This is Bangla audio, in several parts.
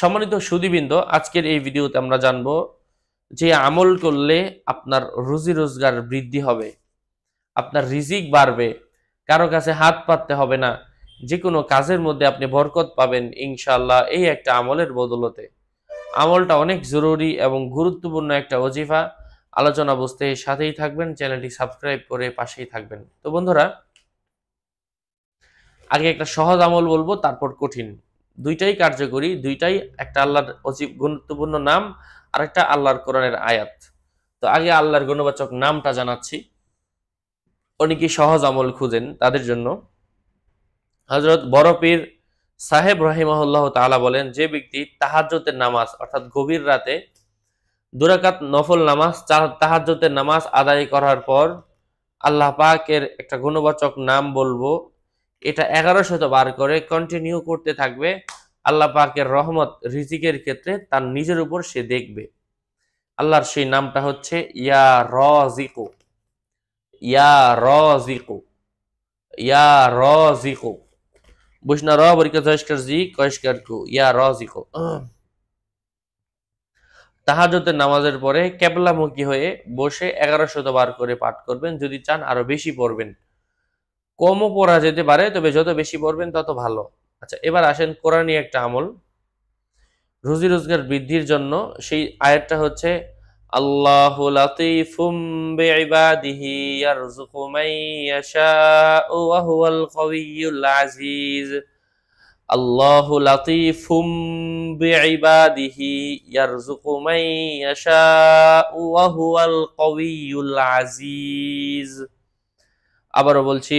সম্মানিত সুদীবৃন্দ আজকের এই ভিডিওতে আমরা জানব যে আমল করলে আপনার রুজি রোজগার বৃদ্ধি হবে আপনার রিজিক বাড়বে কারো কাছে হাত পাততে হবে না যে কোনো কাজের মধ্যে আপনি বরকত পাবেন ইনশাল্লাহ এই একটা আমলের বদলতে আমলটা অনেক জরুরি এবং গুরুত্বপূর্ণ একটা অজিফা আলোচনা বুঝতে সাথেই থাকবেন চ্যানেলটি সাবস্ক্রাইব করে পাশেই থাকবেন তো বন্ধুরা আগে একটা সহজ আমল বলবো তারপর কঠিন দুইটাই কার্যকরী দুইটাই একটা আল্লাহর অজীব গুরুত্বপূর্ণ নাম আর একটা আল্লাহর কোরআনের আয়াত তো আগে আল্লাহর গুণবাচক নামটা জানাচ্ছি অনেকে সহজ আমল খুঁজেন তাদের জন্য হজরত বরফির সাহেব রহিমাহুল্লাহ তালা বলেন যে ব্যক্তি তাহাজ্যতের নামাজ অর্থাৎ গভীর রাতে দুরাকাত নফল নামাজ তাহাজ্যতের নামাজ আদায় করার পর আল্লাহ পাকের একটা গুণবাচক নাম বলবো এটা এগারো শত বার করে কন্টিনিউ করতে থাকবে আল্লাহ পাকের রহমত রিজিকের ক্ষেত্রে তার নিজের উপর সে দেখবে আল্লাহর সেই নামটা হচ্ছে ইয়া রিকো ইয়া রিকো ইয়া রিকো বুঝনা র জয়স্কার জি কয়স্কার কু ইয়া রজিকো তাহাজতের নামাজের পরে কেবলামুখী হয়ে বসে এগারোশত বার করে পাঠ করবেন যদি চান আরো বেশি পড়বেন কমও পড়া যেতে পারে তবে যত বেশি পড়বেন তত ভালো আচ্ছা এবার আসেন কোরআনই একটা আমল রুজি রোজগার বৃদ্ধির জন্য সেই আয়াতটা হচ্ছে আল্লাহ লাতিফুম বিইবাদিহি ইয়ারযুকু মান ইয়াশাউ ওয়া হুয়াল কাউইয়ুল আজিজ আল্লাহ লাতিফুম বিইবাদিহি ইয়ারযুকু মান ইয়াশাউ ওয়া হুয়াল কাউইয়ুল আজিজ আবারও বলছি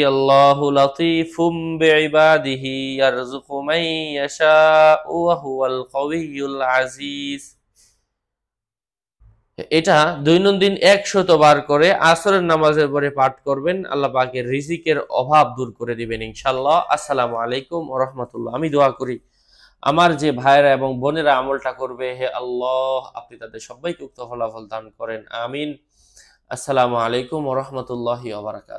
এটা দৈনন্দিন 100 বার করে আসরের নামাজের পরে পাঠ করবেন আল্লাহ পাকের রিজিকের অভাব দূর করে দিবেন ইনশাল্লাহ আসসালাম আলাইকুম রহমতুল্লাহ আমি দোয়া করি আমার যে ভাইরা এবং বোনেরা আমলটা করবে হে আল্লাহ আপনি তাদের সবাইকে উক্ত ফলাফল দান করেন আমিন আসসালামু আলাইকুম ওয়া রাহমাতুল্লাহি